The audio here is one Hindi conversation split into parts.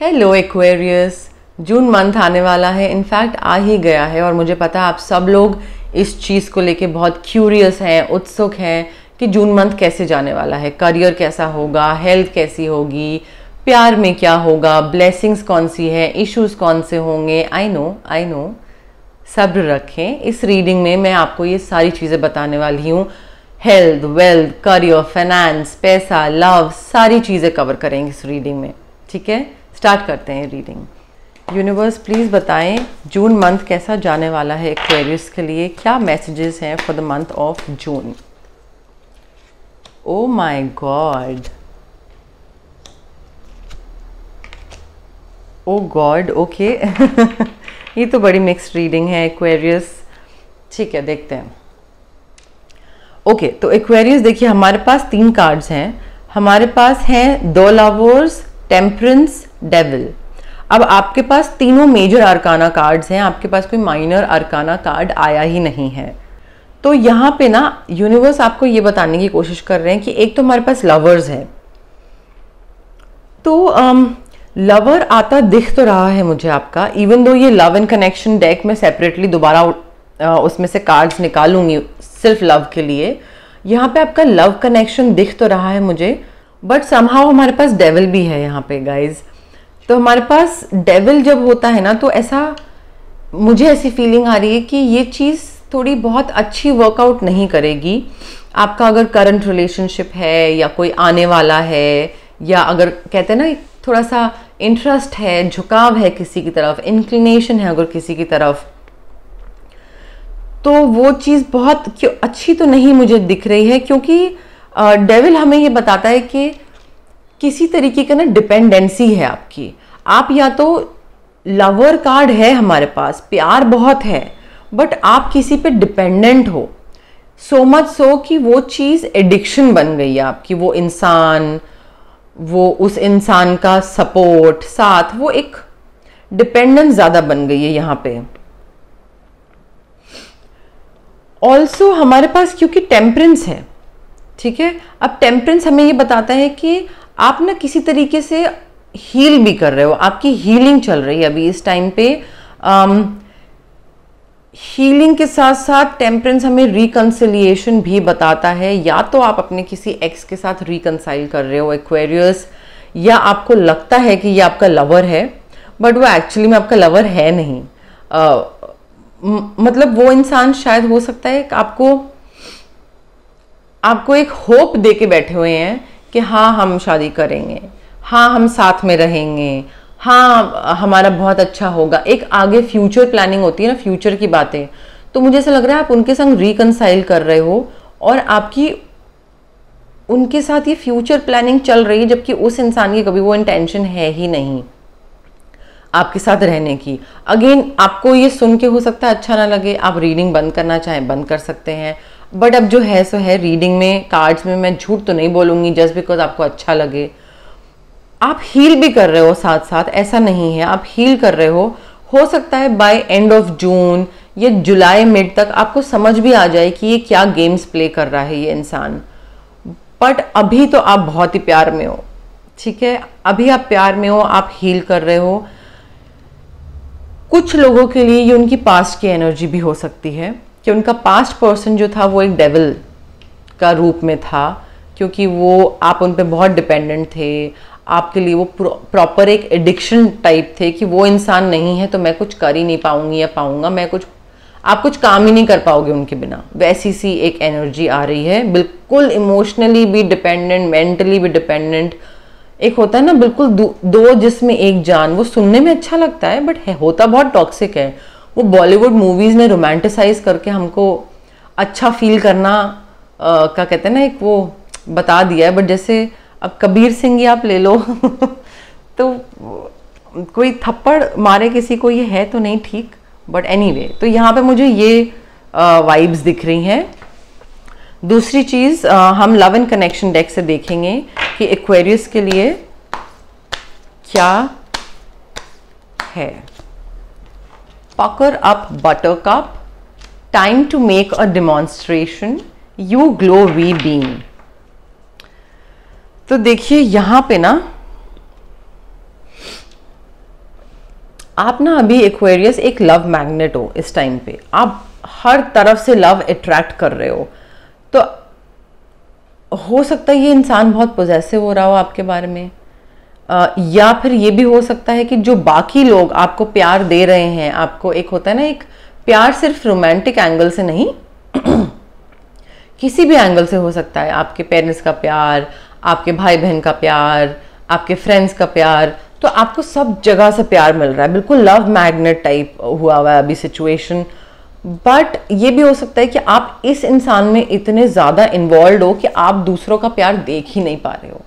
हेलो एक्वेरियस जून मंथ आने वाला है इनफैक्ट आ ही गया है और मुझे पता है आप सब लोग इस चीज़ को लेके बहुत क्यूरियस हैं उत्सुक हैं कि जून मंथ कैसे जाने वाला है करियर कैसा होगा हेल्थ कैसी होगी प्यार में क्या होगा ब्लेसिंग्स कौन सी है इश्यूज कौन से होंगे आई नो आई नो सब्र रखें इस रीडिंग में मैं आपको ये सारी चीज़ें बताने वाली हूँ हेल्थ वेल्थ करियर फाइनेंस पैसा लव सारी चीज़ें कवर करेंगे इस रीडिंग में ठीक है स्टार्ट करते हैं रीडिंग यूनिवर्स प्लीज़ बताएं जून मंथ कैसा जाने वाला है एक्वेरियस के लिए क्या मैसेजेस हैं for the month of June oh my God oh God okay ये तो बड़ी मिक्स रीडिंग है एक्वेरियस ठीक है देखते हैं ओके okay, तो एक्वेरियस देखिए हमारे पास तीन कार्ड्स हैं हमारे पास हैं दो लावर्स टेम्परेंस डेविल अब आपके पास तीनों मेजर अरकाना कार्ड्स हैं आपके पास कोई माइनर अरकाना कार्ड आया ही नहीं है तो यहाँ पे ना यूनिवर्स आपको ये बताने की कोशिश कर रहे हैं कि एक तो हमारे पास लवर्स है तो आम, um, लवर आता दिख तो रहा है मुझे आपका इवन दो ये लव एंड कनेक्शन डेक में सेपरेटली दोबारा uh, उसमें से कार्ड्स निकालूंगी सिर्फ लव के लिए यहाँ पे आपका लव कनेक्शन दिख तो रहा है मुझे बट समहाउ हमारे पास डेविल भी है यहाँ पे गाइज तो हमारे पास डेविल जब होता है ना तो ऐसा मुझे ऐसी फीलिंग आ रही है कि ये चीज़ थोड़ी बहुत अच्छी वर्कआउट नहीं करेगी आपका अगर करंट रिलेशनशिप है या कोई आने वाला है या अगर कहते हैं ना थोड़ा सा इंटरेस्ट है झुकाव है किसी की तरफ इंक्लिनेशन है अगर किसी की तरफ तो वो चीज़ बहुत अच्छी तो नहीं मुझे दिख रही है क्योंकि डेविल हमें ये बताता है कि किसी तरीके का ना डिपेंडेंसी है आपकी आप या तो लवर कार्ड है हमारे पास प्यार बहुत है बट आप किसी पे डिपेंडेंट हो सो मच सो कि वो चीज़ एडिक्शन बन गई है आपकी वो इंसान वो उस इंसान का सपोर्ट साथ वो एक डिपेंडेंस ज़्यादा बन गई है यहाँ पे ऑल्सो हमारे पास क्योंकि टेम्परेंस है ठीक है अब टेम्परेंस हमें ये बताता है कि आप ना किसी तरीके से हील भी कर रहे हो आपकी हीलिंग चल रही है अभी इस टाइम पे आम, हीलिंग के साथ साथ टेम्परेंस हमें रिकन्सिलिएशन भी बताता है या तो आप अपने किसी एक्स के साथ रिकनसाइल कर रहे हो एक्वेरियस या आपको लगता है कि ये आपका लवर है बट वो एक्चुअली में आपका लवर है नहीं आ, मतलब वो इंसान शायद हो सकता है कि आपको आपको एक होप दे के बैठे हुए हैं कि हाँ हम शादी करेंगे हाँ हम साथ में रहेंगे हाँ हमारा बहुत अच्छा होगा एक आगे फ्यूचर प्लानिंग होती है ना फ्यूचर की बातें तो मुझे ऐसा लग रहा है आप उनके संग रिकनसाइल कर रहे हो और आपकी उनके साथ ये फ्यूचर प्लानिंग चल रही है जबकि उस इंसान की कभी वो इंटेंशन है ही नहीं आपके साथ रहने की अगेन आपको ये सुन के हो सकता है अच्छा ना लगे आप रीडिंग बंद करना चाहें बंद कर सकते हैं बट अब जो है सो है रीडिंग में कार्ड्स में मैं झूठ तो नहीं बोलूँगी जस्ट बिकॉज आपको अच्छा लगे आप हील भी कर रहे हो साथ साथ ऐसा नहीं है आप हील कर रहे हो हो सकता है बाय एंड ऑफ जून या जुलाई मिड तक आपको समझ भी आ जाए कि ये क्या गेम्स प्ले कर रहा है ये इंसान बट अभी तो आप बहुत ही प्यार में हो ठीक है अभी आप प्यार में हो आप हील कर रहे हो कुछ लोगों के लिए ये उनकी पास्ट की एनर्जी भी हो सकती है कि उनका पास्ट पर्सन जो था वो एक डेविल का रूप में था क्योंकि वो आप उन पर बहुत डिपेंडेंट थे आपके लिए वो प्रॉपर एक एडिक्शन टाइप थे कि वो इंसान नहीं है तो मैं कुछ कर ही नहीं पाऊंगी या पाऊंगा मैं कुछ आप कुछ काम ही नहीं कर पाओगे उनके बिना वैसी सी एक एनर्जी आ रही है बिल्कुल इमोशनली भी डिपेंडेंट मेंटली भी डिपेंडेंट एक होता है ना बिल्कुल दो जिसमें एक जान वो सुनने में अच्छा लगता है बट है, होता बहुत टॉक्सिक है वो बॉलीवुड मूवीज़ में रोमांटिसाइज करके हमको अच्छा फील करना आ, का कहते हैं ना एक वो बता दिया है बट जैसे अब कबीर सिंह ही आप ले लो तो कोई थप्पड़ मारे किसी को ये है तो नहीं ठीक बट एनी anyway, तो यहाँ पे मुझे ये वाइब्स दिख रही हैं दूसरी चीज़ हम लव एंड कनेक्शन डेक से देखेंगे कि एक्वेरियस के लिए क्या है pucker up buttercup, time to make a demonstration, you glow we beam. तो देखिए यहां पे ना आप ना अभी एक्वेरियस एक लव मैग्नेट हो इस टाइम पे आप हर तरफ से लव अट्रैक्ट कर रहे हो तो हो सकता है ये इंसान बहुत पोजेसिव हो रहा हो आपके बारे में या फिर ये भी हो सकता है कि जो बाकी लोग आपको प्यार दे रहे हैं आपको एक होता है ना एक प्यार सिर्फ रोमांटिक एंगल से नहीं किसी भी एंगल से हो सकता है आपके पेरेंट्स का प्यार आपके भाई बहन का प्यार आपके फ्रेंड्स का प्यार तो आपको सब जगह से प्यार मिल रहा है बिल्कुल लव मैग्नेट टाइप हुआ हुआ है अभी सिचुएशन बट ये भी हो सकता है कि आप इस इंसान में इतने ज़्यादा इन्वॉल्व हो कि आप दूसरों का प्यार देख ही नहीं पा रहे हो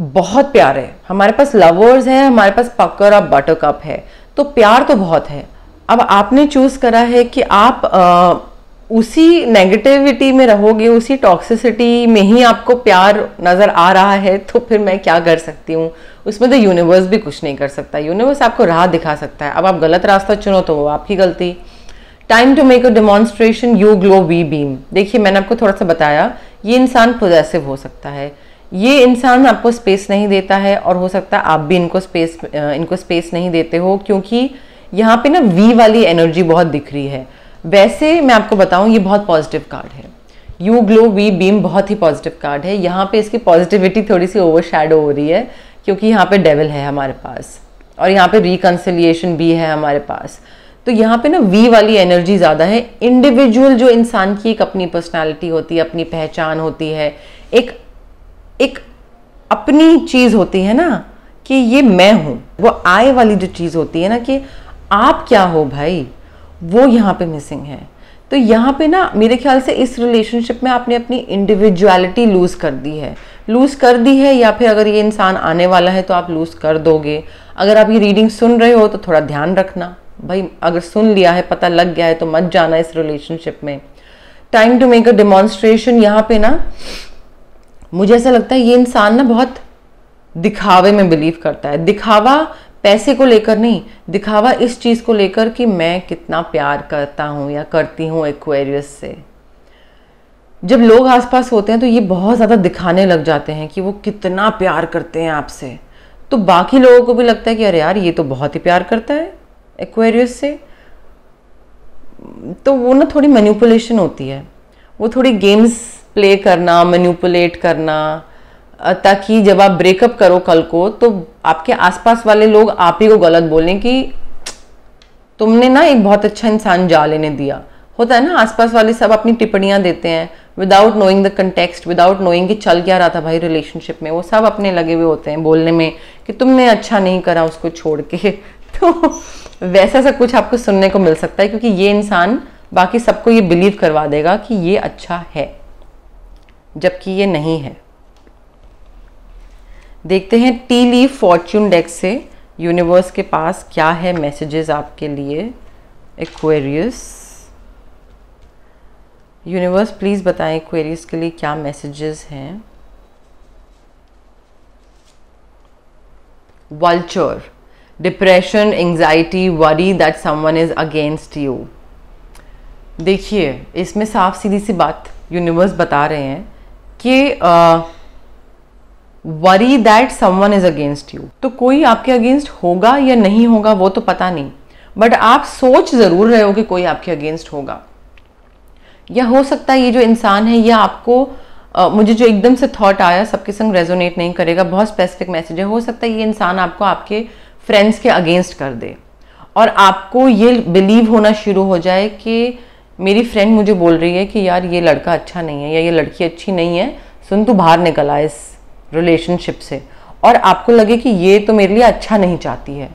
बहुत प्यार है हमारे पास लवर्स है हमारे पास पक्कर और बटर कप है तो प्यार तो बहुत है अब आपने चूज करा है कि आप आ, उसी नेगेटिविटी में रहोगे उसी टॉक्सिसिटी में ही आपको प्यार नज़र आ रहा है तो फिर मैं क्या कर सकती हूँ उसमें तो यूनिवर्स भी कुछ नहीं कर सकता यूनिवर्स आपको राह दिखा सकता है अब आप गलत रास्ता चुनो तो वो आपकी गलती time to make a demonstration you glow we beam देखिए मैंने आपको थोड़ा सा बताया ये इंसान पोजेसिव हो सकता है ये इंसान आपको स्पेस नहीं देता है और हो सकता है आप भी इनको स्पेस इनको स्पेस नहीं देते हो क्योंकि यहाँ पे ना वी वाली एनर्जी बहुत दिख रही है वैसे मैं आपको बताऊँ ये बहुत पॉजिटिव कार्ड है यू ग्लो वी बीम बहुत ही पॉजिटिव कार्ड है यहाँ पे इसकी पॉजिटिविटी थोड़ी सी ओवर हो रही है क्योंकि यहाँ पे डेवल है हमारे पास और यहाँ पे रिकन्सिलियेशन भी है हमारे पास तो यहाँ पे ना वी वाली एनर्जी ज़्यादा है इंडिविजुअल जो इंसान की एक अपनी पर्सनैलिटी होती है अपनी पहचान होती है एक एक अपनी चीज़ होती है ना कि ये मैं हूँ वो आय वाली जो चीज़ होती है ना कि आप क्या हो भाई वो यहाँ पे मिसिंग है तो यहाँ पे ना मेरे ख्याल से इस रिलेशनशिप में आपने अपनी इंडिविजुअलिटी लूज़ कर दी है लूज़ कर दी है या फिर अगर ये इंसान आने वाला है तो आप लूज़ कर दोगे अगर आप ये रीडिंग सुन रहे हो तो थोड़ा ध्यान रखना भाई अगर सुन लिया है पता लग गया है तो मत जाना इस रिलेशनशिप में time to make a demonstration यहाँ पे ना मुझे ऐसा लगता है ये इंसान ना बहुत दिखावे में बिलीव करता है दिखावा पैसे को लेकर नहीं दिखावा इस चीज़ को लेकर कि मैं कितना प्यार करता हूँ या करती हूँ एक्वेरियस से जब लोग आसपास होते हैं तो ये बहुत ज़्यादा दिखाने लग जाते हैं कि वो कितना प्यार करते हैं आपसे तो बाकी लोगों को भी लगता है कि अरे यार ये तो बहुत ही प्यार करता है एक्वेरियस से तो वो ना थोड़ी मैन्यूपुलेशन होती है वो थोड़ी गेम्स प्ले करना मैन्यूपुलेट करना ताकि जब आप ब्रेकअप करो कल को तो आपके आसपास वाले लोग आप ही को गलत बोलें कि तुमने ना एक बहुत अच्छा इंसान जा लेने दिया होता है ना आसपास वाले सब अपनी टिप्पणियाँ देते हैं without knowing the context without knowing कि चल क्या रहा था भाई रिलेशनशिप में वो सब अपने लगे हुए होते हैं बोलने में कि तुमने अच्छा नहीं करा उसको छोड़ के तो वैसा सब कुछ आपको सुनने को मिल सकता है क्योंकि ये इंसान बाकी सबको ये बिलीव करवा देगा कि ये अच्छा है जबकि ये नहीं है देखते हैं टी ली फॉर्च्यून डेक से यूनिवर्स के पास क्या है मैसेजेस आपके लिए एक्वेरियस यूनिवर्स प्लीज़ बताएं एक्वेरियस के लिए क्या मैसेजेस हैं vulture depression anxiety worry that someone is against you देखिए इसमें साफ सीधी सी बात यूनिवर्स बता रहे हैं कि worry that someone is against you तो कोई आपके अगेंस्ट होगा या नहीं होगा वो तो पता नहीं बट आप सोच जरूर रहे हो कि कोई आपके अगेंस्ट होगा या हो सकता है ये जो इंसान है यह आपको Uh, मुझे जो एकदम से थॉट आया सबके संग रेजोनेट नहीं करेगा बहुत स्पेसिफिक मैसेज है हो सकता है ये इंसान आपको आपके फ्रेंड्स के अगेंस्ट कर दे और आपको ये बिलीव होना शुरू हो जाए कि मेरी फ्रेंड मुझे बोल रही है कि यार ये लड़का अच्छा नहीं है या ये लड़की अच्छी नहीं है सुन तू बाहर निकल आ इस रिलेशनशिप से और आपको लगे कि ये तो मेरे लिए अच्छा नहीं चाहती है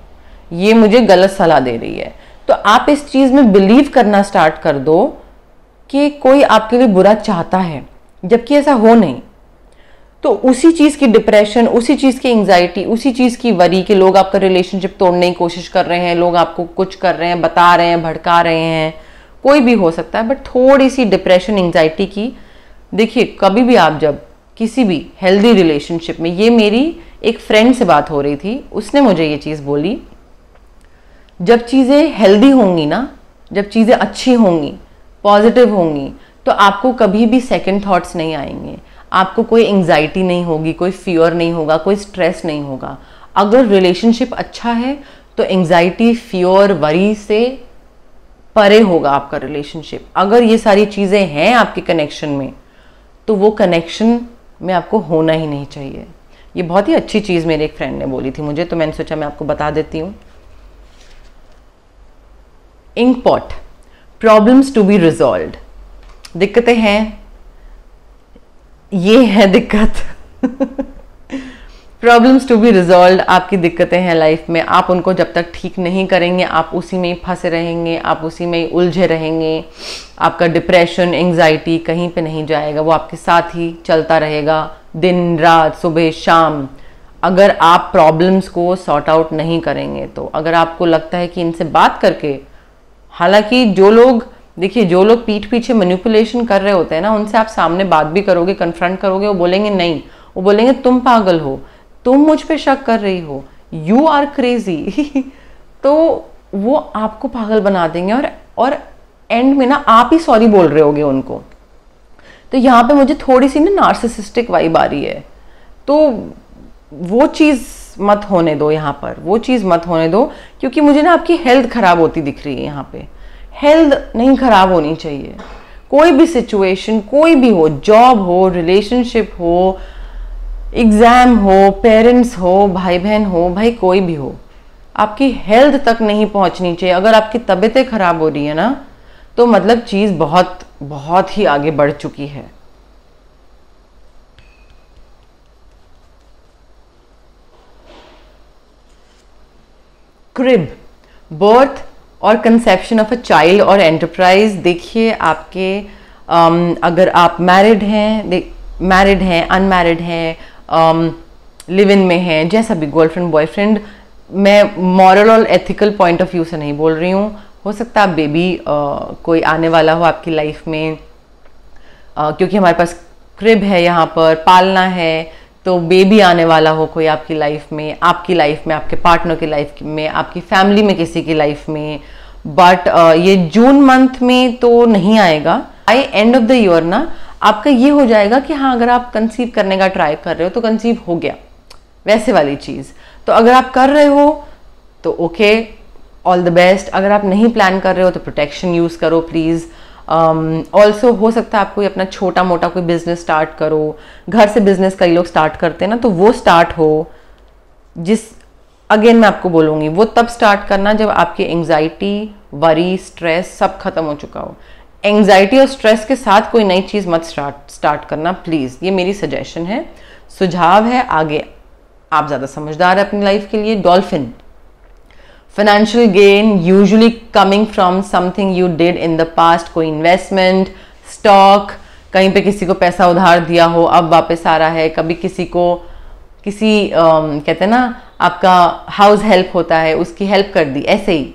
ये मुझे गलत सलाह दे रही है तो आप इस चीज़ में बिलीव करना स्टार्ट कर दो कि कोई आपके लिए बुरा चाहता है जबकि ऐसा हो नहीं तो उसी चीज़ की डिप्रेशन उसी चीज़ की एंग्जाइटी उसी चीज़ की वरी कि लोग आपका रिलेशनशिप तोड़ने की कोशिश कर रहे हैं लोग आपको कुछ कर रहे हैं बता रहे हैं भड़का रहे हैं कोई भी हो सकता है बट थोड़ी सी डिप्रेशन एंगजाइटी की देखिए कभी भी आप जब किसी भी हेल्दी रिलेशनशिप में ये मेरी एक फ्रेंड से बात हो रही थी उसने मुझे ये चीज़ बोली जब चीज़ें हेल्दी होंगी ना जब चीज़ें अच्छी होंगी पॉजिटिव होंगी तो आपको कभी भी सेकंड थॉट्स नहीं आएंगे आपको कोई एंग्जाइटी नहीं होगी कोई फियर नहीं होगा कोई स्ट्रेस नहीं होगा अगर रिलेशनशिप अच्छा है तो एंगजाइटी फियर वरी से परे होगा आपका रिलेशनशिप अगर ये सारी चीज़ें हैं आपके कनेक्शन में तो वो कनेक्शन में आपको होना ही नहीं चाहिए ये बहुत ही अच्छी चीज़ मेरे एक फ्रेंड ने बोली थी मुझे तो मैंने सोचा मैं आपको बता देती हूँ ink pot problems to be resolve दिक्कतें हैं ये है दिक्कत प्रॉब्लम्स टू बी रिजॉल्व आपकी दिक्कतें हैं लाइफ में आप उनको जब तक ठीक नहीं करेंगे आप उसी में ही फंसे रहेंगे आप उसी में ही उलझे रहेंगे आपका डिप्रेशन एंग्जाइटी कहीं पे नहीं जाएगा वो आपके साथ ही चलता रहेगा दिन रात सुबह शाम अगर आप प्रॉब्लम्स को सॉर्ट आउट नहीं करेंगे तो अगर आपको लगता है कि इनसे बात करके हालांकि जो लोग देखिए जो लोग पीठ पीछे मैनिपुलेशन कर रहे होते हैं ना उनसे आप सामने बात भी करोगे कन्फ्रंट करोगे वो बोलेंगे नहीं वो बोलेंगे तुम पागल हो तुम मुझ पे शक कर रही हो यू आर क्रेजी तो वो आपको पागल बना देंगे और और एंड में ना आप ही सॉरी बोल रहे होगे उनको तो यहाँ पे मुझे थोड़ी सी ना नार्सिसिस्टिक वाइब आ रही है तो वो चीज़ मत होने दो यहाँ पर वो चीज़ मत होने दो क्योंकि मुझे ना आपकी हेल्थ ख़राब होती दिख रही है यहाँ पे हेल्थ नहीं ख़राब होनी चाहिए कोई भी सिचुएशन कोई भी हो जॉब हो रिलेशनशिप हो एग्ज़ाम हो पेरेंट्स हो भाई बहन हो भाई कोई भी हो आपकी हेल्थ तक नहीं पहुंचनी चाहिए अगर आपकी तबीयतें ख़राब हो रही है ना तो मतलब चीज़ बहुत बहुत ही आगे बढ़ चुकी है क्रिब बर्थ और कंसेप्शन ऑफ अ चाइल्ड और एंटरप्राइज देखिए आपके अगर आप मैरिड हैं मैरिड हैं अनमैरिड हैं लिव um, इन में हैं जैसा भी गर्लफ्रेंड बॉयफ्रेंड मैं मॉरल और एथिकल पॉइंट ऑफ व्यू से नहीं बोल रही हूँ हो सकता है बेबी uh, कोई आने वाला हो आपकी लाइफ में आ, uh, क्योंकि हमारे पास क्रिब है यहाँ पर पालना है तो बेबी आने वाला हो कोई आपकी लाइफ में आपकी लाइफ में आपके पार्टनर की लाइफ में आपकी फैमिली में किसी की लाइफ में बट uh, ये जून मंथ में तो नहीं आएगा आई एंड ऑफ द ईयर ना आपका ये हो जाएगा कि हाँ अगर आप कंसीव करने का ट्राई कर रहे हो तो कंसीव हो गया वैसे वाली चीज़ तो अगर आप कर रहे हो तो ओके ऑल द बेस्ट अगर आप नहीं प्लान कर रहे हो तो प्रोटेक्शन यूज़ करो प्लीज़ ऑल्सो um, हो सकता है आप कोई अपना छोटा मोटा कोई बिजनेस स्टार्ट करो घर से बिजनेस कई लोग स्टार्ट करते हैं ना तो वो स्टार्ट हो जिस अगेन मैं आपको बोलूँगी वो तब स्टार्ट करना जब आपकी एंगजाइटी वरी स्ट्रेस सब खत्म हो चुका हो एंग्जाइटी और स्ट्रेस के साथ कोई नई चीज़ मत स्टार्ट स्टार्ट करना प्लीज़ ये मेरी सजेशन है सुझाव है आगे आप ज़्यादा समझदार है अपनी लाइफ के लिए dolphin financial gain usually coming from something you did in the past कोई इन्वेस्टमेंट स्टॉक कहीं पे किसी को पैसा उधार दिया हो अब वापस आ रहा है कभी किसी को किसी uh, कहते हैं ना आपका हाउस हेल्प होता है उसकी हेल्प कर दी ऐसे ही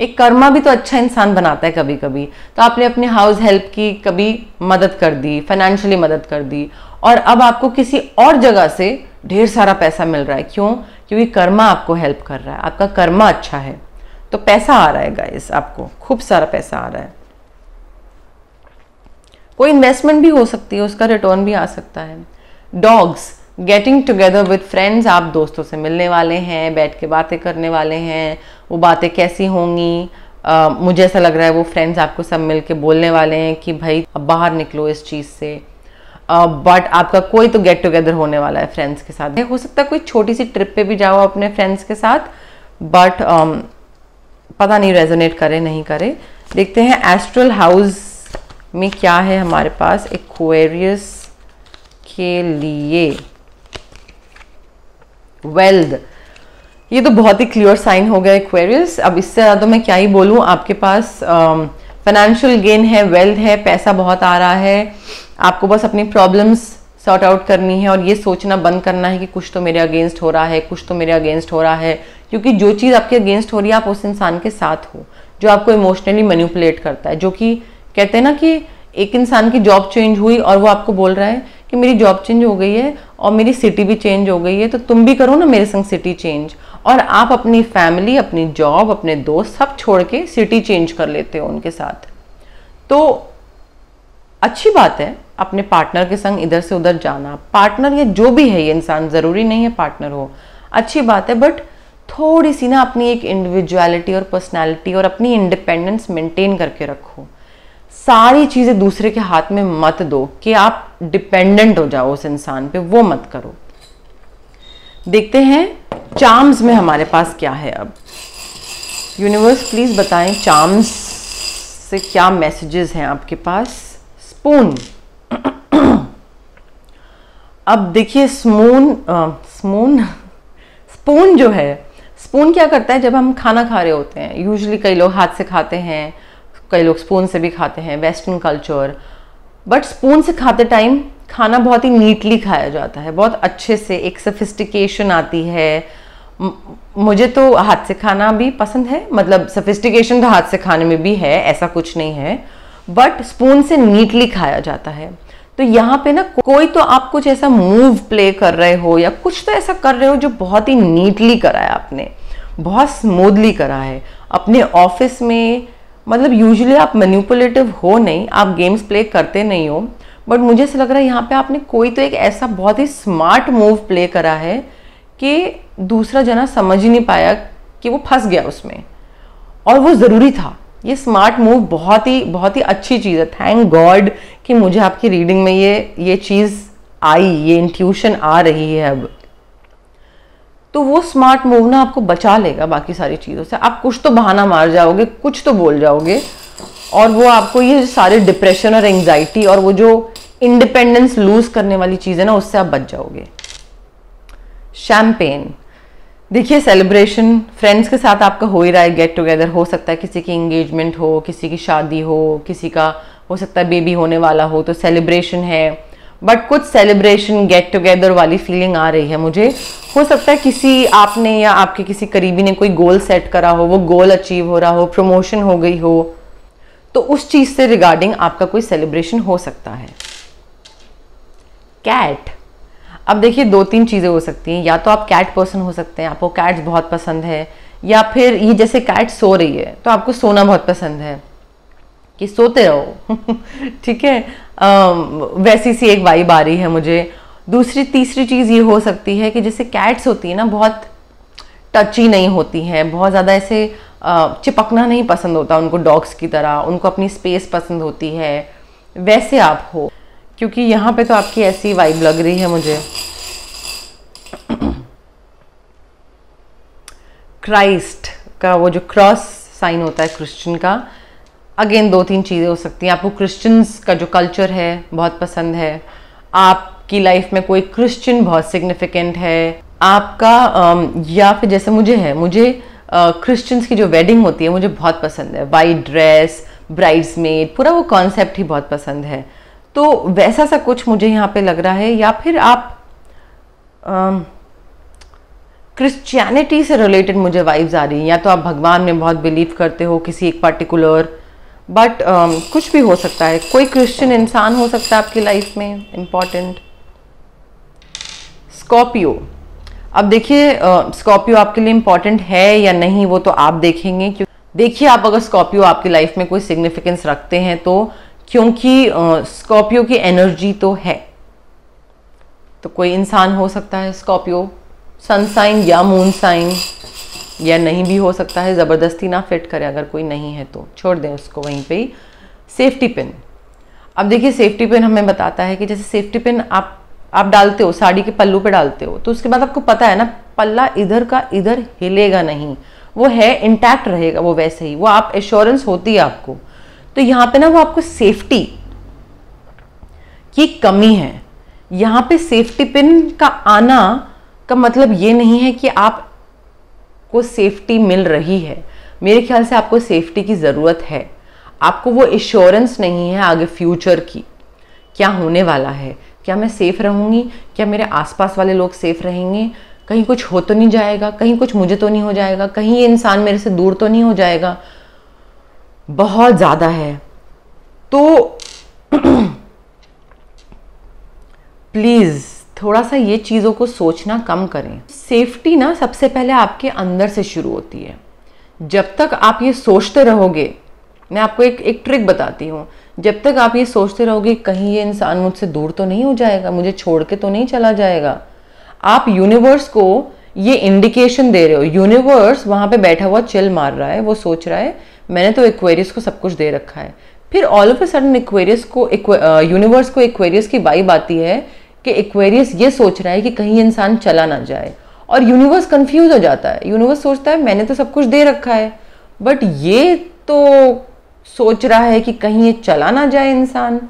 एक कर्मा भी तो अच्छा इंसान बनाता है कभी कभी तो आपने अपने हाउस हेल्प की कभी मदद कर दी फाइनेंशियली मदद कर दी और अब आपको किसी और जगह से ढेर सारा पैसा मिल रहा है क्यों क्योंकि कर्मा आपको हेल्प कर रहा है आपका कर्मा अच्छा है तो पैसा आ रहा है गाइस आपको खूब सारा पैसा आ रहा है कोई इन्वेस्टमेंट भी हो सकती है उसका रिटर्न भी आ सकता है dogs getting together with friends आप दोस्तों से मिलने वाले हैं बैठ के बातें करने वाले हैं वो बातें कैसी होंगी Uh, मुझे ऐसा लग रहा है वो फ्रेंड्स आपको सब मिल के बोलने वाले हैं कि भाई अब बाहर निकलो इस चीज़ से बट uh, आपका कोई तो गेट टुगेदर होने वाला है फ्रेंड्स के साथ हो सकता है कोई छोटी सी ट्रिप पे भी जाओ अपने फ्रेंड्स के साथ बट um, पता नहीं रेजोनेट करे नहीं करे देखते हैं एस्ट्रल हाउस में क्या है हमारे पास एक्वेरियस के लिए वेल्थ ये तो बहुत ही क्लियर साइन हो गया एक्वेरियस अब इससे ज़्यादा तो मैं क्या ही बोलूँ आपके पास फाइनेंशियल um, गेन है वेल्थ है पैसा बहुत आ रहा है आपको बस अपनी प्रॉब्लम्स सॉर्ट आउट करनी है और ये सोचना बंद करना है कि कुछ तो मेरे अगेंस्ट हो रहा है कुछ तो मेरे अगेंस्ट हो रहा है क्योंकि जो चीज़ आपके अगेंस्ट हो रही है आप उस इंसान के साथ हो जो आपको इमोशनली मैन्यूपुलेट करता है जो कि कहते हैं ना कि एक इंसान की जॉब चेंज हुई और वो आपको बोल रहा है कि मेरी जॉब चेंज हो गई है और मेरी सिटी भी चेंज हो गई है तो तुम भी करो ना मेरे संग सिटी चेंज और आप अपनी फैमिली अपनी जॉब अपने दोस्त सब छोड़ के सिटी चेंज कर लेते हो उनके साथ तो अच्छी बात है अपने पार्टनर के संग इधर से उधर जाना पार्टनर या जो भी है ये इंसान ज़रूरी नहीं है पार्टनर हो अच्छी बात है बट थोड़ी सी ना अपनी एक इंडिविजुअलिटी और पर्सनैलिटी और अपनी इंडिपेंडेंस मेंटेन करके रखो सारी चीज़ें दूसरे के हाथ में मत दो कि आप डिपेंडेंट हो जाओ उस इंसान पे वो मत करो देखते हैं चार्म्स में हमारे पास क्या है अब यूनिवर्स प्लीज़ बताएं चार्म्स से क्या मैसेजेस हैं आपके पास स्पून अब देखिए स्मून स्मून स्पून जो है स्पून क्या करता है जब हम खाना खा रहे होते हैं यूजली कई लोग हाथ से खाते हैं कई लोग स्पून से भी खाते हैं वेस्टर्न कल्चर बट स्पून से खाते टाइम खाना बहुत ही नीटली खाया जाता है बहुत अच्छे से एक सफिस्टिकेशन आती है मुझे तो हाथ से खाना भी पसंद है मतलब सफिस्टिकेशन तो हाथ से खाने में भी है ऐसा कुछ नहीं है बट स्पून से नीटली खाया जाता है तो यहाँ पे ना कोई तो आप कुछ ऐसा मूव प्ले कर रहे हो या कुछ तो ऐसा कर रहे हो जो बहुत ही नीटली करा है आपने बहुत स्मूदली करा है अपने ऑफिस में मतलब यूजुअली आप मैन्यूपुलेटिव हो नहीं आप गेम्स प्ले करते नहीं हो बट मुझे ऐसा लग रहा है यहाँ पे आपने कोई तो एक ऐसा बहुत ही स्मार्ट मूव प्ले करा है कि दूसरा जना समझ ही नहीं पाया कि वो फंस गया उसमें और वो ज़रूरी था ये स्मार्ट मूव बहुत ही बहुत ही अच्छी चीज़ है थैंक गॉड कि मुझे आपकी रीडिंग में ये ये चीज़ आई ये इंट्यूशन आ रही है अब तो वो स्मार्ट मूव ना आपको बचा लेगा बाकी सारी चीज़ों से आप कुछ तो बहाना मार जाओगे कुछ तो बोल जाओगे और वो आपको ये सारे डिप्रेशन और एंग्जाइटी और वो जो इंडिपेंडेंस लूज करने वाली चीज़ है ना उससे आप बच जाओगे शैम्पेन देखिए सेलिब्रेशन फ्रेंड्स के साथ आपका हो ही रहा है गेट टुगेदर हो सकता है किसी की इंगेजमेंट हो किसी की शादी हो किसी का हो सकता है बेबी होने वाला हो तो सेलिब्रेशन है बट कुछ सेलिब्रेशन गेट टुगेदर वाली फीलिंग आ रही है मुझे हो सकता है किसी आपने या आपके किसी करीबी ने कोई गोल सेट करा हो वो गोल अचीव हो रहा हो प्रमोशन हो गई हो तो उस चीज़ से रिगार्डिंग आपका कोई सेलिब्रेशन हो सकता है कैट अब देखिए दो तीन चीज़ें हो सकती हैं या तो आप कैट पर्सन हो सकते हैं आपको कैट्स बहुत पसंद है या फिर ये जैसे कैट सो रही है तो आपको सोना बहुत पसंद है कि सोते रहो ठीक है वैसी सी एक वाइब आ रही है मुझे दूसरी तीसरी चीज़ ये हो सकती है कि जैसे कैट्स होती है ना बहुत टची नहीं होती हैं बहुत ज़्यादा ऐसे चिपकना नहीं पसंद होता उनको डॉग्स की तरह उनको अपनी स्पेस पसंद होती है वैसे आप हो क्योंकि यहाँ पे तो आपकी ऐसी वाइब लग रही है मुझे क्राइस्ट का वो जो क्रॉस साइन होता है क्रिश्चियन का अगेन दो तीन चीज़ें हो सकती हैं आपको क्रिश्चियंस का जो कल्चर है बहुत पसंद है आपकी लाइफ में कोई क्रिश्चियन बहुत सिग्निफिकेंट है आपका या फिर जैसे मुझे है मुझे क्रिश्चियंस की जो वेडिंग होती है मुझे बहुत पसंद है वाइट ड्रेस ब्राइड्समेड पूरा वो कॉन्सेप्ट ही बहुत पसंद है तो वैसा सा कुछ मुझे यहाँ पे लग रहा है या फिर आप क्रिश्चियनिटी से रिलेटेड मुझे वाइब्स आ रही हैं या तो आप भगवान में बहुत बिलीव करते हो किसी एक पर्टिकुलर बट um, कुछ भी हो सकता है कोई क्रिश्चियन इंसान हो सकता है आपकी लाइफ में इम्पॉर्टेंट स्कॉर्पियो अब देखिए स्कॉर्पियो uh, आपके लिए इम्पॉर्टेंट है या नहीं वो तो आप देखेंगे क्यों देखिए आप अगर स्कॉर्पियो आपकी लाइफ में कोई सिग्निफिकेंस रखते हैं तो क्योंकि स्कॉर्पियो की एनर्जी तो है तो कोई इंसान हो सकता है स्कॉर्पियो सन साइन या मून साइन या नहीं भी हो सकता है ज़बरदस्ती ना फिट करें अगर कोई नहीं है तो छोड़ दें उसको वहीं पे ही सेफ्टी पिन अब देखिए सेफ्टी पिन हमें बताता है कि जैसे सेफ्टी पिन आप आप डालते हो साड़ी के पल्लू पे डालते हो तो उसके बाद आपको पता है ना पल्ला इधर का इधर हिलेगा नहीं वो है इंटैक्ट रहेगा वो वैसे ही वो आप एश्योरेंस होती है आपको तो यहाँ पे ना वो आपको सेफ्टी की कमी है यहाँ पे सेफ्टी पिन का आना का मतलब ये नहीं है कि आप को सेफ्टी मिल रही है मेरे ख्याल से आपको सेफ्टी की ज़रूरत है आपको वो इश्योरेंस नहीं है आगे फ्यूचर की क्या होने वाला है क्या मैं सेफ़ रहूंगी क्या मेरे आसपास वाले लोग सेफ़ रहेंगे कहीं कुछ हो तो नहीं जाएगा कहीं कुछ मुझे तो नहीं हो जाएगा कहीं ये इंसान मेरे से दूर तो नहीं हो जाएगा बहुत ज़्यादा है तो प्लीज़ थोड़ा सा ये चीज़ों को सोचना कम करें सेफ्टी ना सबसे पहले आपके अंदर से शुरू होती है जब तक आप ये सोचते रहोगे मैं आपको एक एक ट्रिक बताती हूँ जब तक आप ये सोचते रहोगे कहीं ये इंसान मुझसे दूर तो नहीं हो जाएगा मुझे छोड़ के तो नहीं चला जाएगा आप यूनिवर्स को ये इंडिकेशन दे रहे हो यूनिवर्स वहाँ पे बैठा हुआ चिल मार रहा है वो सोच रहा है मैंने तो एक्वेरियस को सब कुछ दे रखा है फिर all of a sudden Aquarius को यूनिवर्स uh, को इक्वेरियस की वाइब आती है कि इक्वेरियस ये सोच रहा है कि कहीं इंसान चला ना जाए और यूनिवर्स कंफ्यूज हो जाता है यूनिवर्स सोचता है मैंने तो सब कुछ दे रखा है बट ये तो सोच रहा है कि कहीं ये चला ना जाए इंसान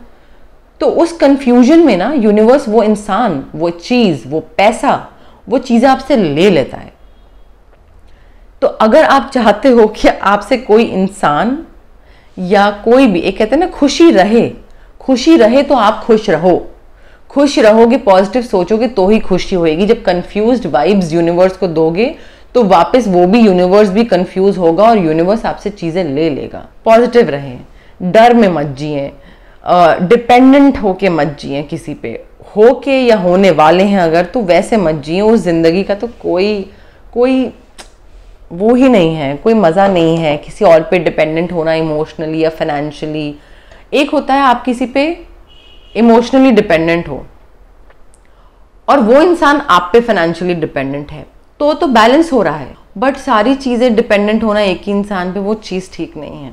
तो उस कन्फ्यूजन में ना यूनिवर्स वो इंसान वो चीज़ वो पैसा वो चीज़ें आपसे ले लेता है तो अगर आप चाहते हो कि आपसे कोई इंसान या कोई भी एक कहते हैं ना खुशी रहे खुशी रहे तो आप खुश रहो खुश रहोगे पॉजिटिव सोचोगे तो ही खुशी होएगी जब कंफ्यूज्ड वाइब्स यूनिवर्स को दोगे तो वापस वो भी यूनिवर्स भी कंफ्यूज होगा और यूनिवर्स आपसे चीज़ें ले लेगा पॉजिटिव रहें डर में मत जिए डिपेंडेंट होके मत जिए किसी पे होके या होने वाले हैं अगर तो वैसे मत जिए उस ज़िंदगी का तो कोई कोई वो ही नहीं है कोई मज़ा नहीं है किसी और पे डिपेंडेंट होना इमोशनली या फाइनेंशियली एक होता है आप किसी पे इमोशनली डिपेंडेंट हो और वो इंसान आप पे फाइनेंशियली डिपेंडेंट है तो तो बैलेंस हो रहा है बट सारी चीज़ें डिपेंडेंट होना एक ही इंसान पे वो चीज़ ठीक नहीं है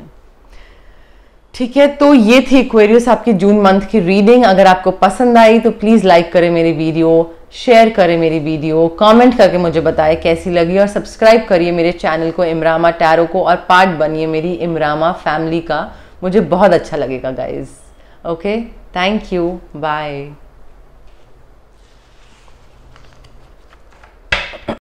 ठीक है तो ये थी क्वेरियस आपकी जून मंथ की रीडिंग अगर आपको पसंद आई तो प्लीज़ लाइक करें मेरी वीडियो शेयर करें मेरी वीडियो कमेंट करके मुझे बताएं कैसी लगी और सब्सक्राइब करिए मेरे चैनल को इमरामा टैरो को और पार्ट बनिए मेरी इमरामा फैमिली का मुझे बहुत अच्छा लगेगा guys okay thank you bye